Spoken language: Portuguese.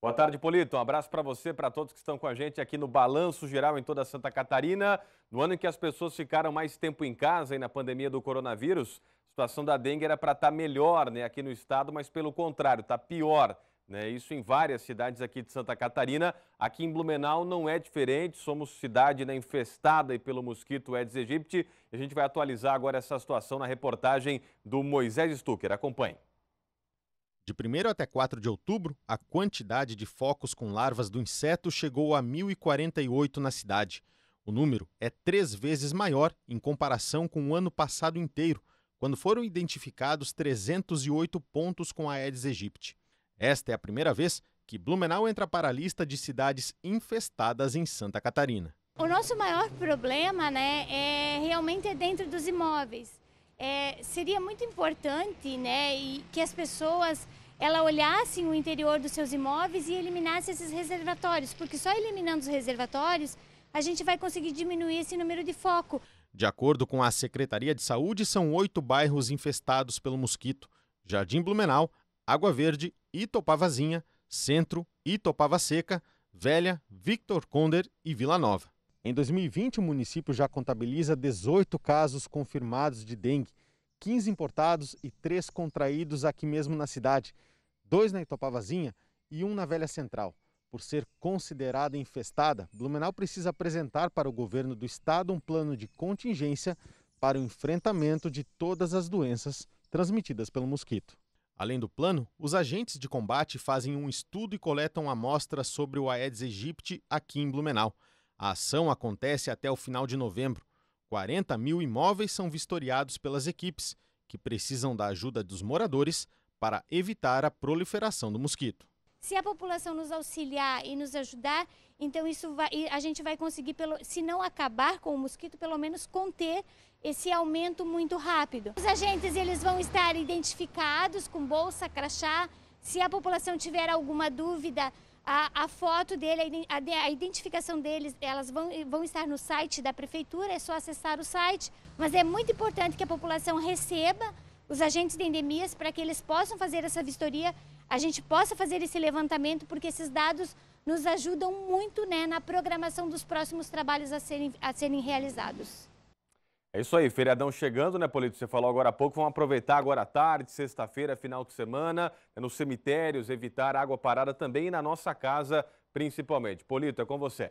Boa tarde, Polito. Um abraço para você, para todos que estão com a gente aqui no Balanço Geral em toda Santa Catarina. No ano em que as pessoas ficaram mais tempo em casa e na pandemia do coronavírus, a situação da dengue era para estar tá melhor né, aqui no estado, mas pelo contrário, está pior. Né? Isso em várias cidades aqui de Santa Catarina. Aqui em Blumenau não é diferente, somos cidade né, infestada pelo mosquito Aedes aegypti. A gente vai atualizar agora essa situação na reportagem do Moisés Stucker. Acompanhe. De 1 até 4 de outubro, a quantidade de focos com larvas do inseto chegou a 1.048 na cidade. O número é três vezes maior em comparação com o ano passado inteiro, quando foram identificados 308 pontos com a Aedes aegypti. Esta é a primeira vez que Blumenau entra para a lista de cidades infestadas em Santa Catarina. O nosso maior problema né, é realmente é dentro dos imóveis. É, seria muito importante né, e que as pessoas ela olhasse o interior dos seus imóveis e eliminasse esses reservatórios, porque só eliminando os reservatórios a gente vai conseguir diminuir esse número de foco. De acordo com a Secretaria de Saúde, são oito bairros infestados pelo mosquito: Jardim Blumenau, Água Verde, Itopavazinha, Centro, Itopava Seca, Velha, Victor Conder e Vila Nova. Em 2020, o município já contabiliza 18 casos confirmados de dengue 15 importados e 3 contraídos aqui mesmo na cidade, dois na Itopavazinha e um na Velha Central. Por ser considerada infestada, Blumenau precisa apresentar para o governo do estado um plano de contingência para o enfrentamento de todas as doenças transmitidas pelo mosquito. Além do plano, os agentes de combate fazem um estudo e coletam amostras sobre o Aedes aegypti aqui em Blumenau. A ação acontece até o final de novembro 40 mil imóveis são vistoriados pelas equipes, que precisam da ajuda dos moradores para evitar a proliferação do mosquito. Se a população nos auxiliar e nos ajudar, então isso vai, a gente vai conseguir, pelo, se não acabar com o mosquito, pelo menos conter esse aumento muito rápido. Os agentes eles vão estar identificados com bolsa, crachá. Se a população tiver alguma dúvida, a, a foto dele, a, a identificação deles, elas vão, vão estar no site da prefeitura, é só acessar o site. Mas é muito importante que a população receba os agentes de endemias para que eles possam fazer essa vistoria, a gente possa fazer esse levantamento, porque esses dados nos ajudam muito né, na programação dos próximos trabalhos a serem, a serem realizados. É isso aí, feriadão chegando, né, Polito? Você falou agora há pouco, vamos aproveitar agora à tarde, sexta-feira, final de semana, né, nos cemitérios, evitar água parada também e na nossa casa, principalmente. Polito, é com você.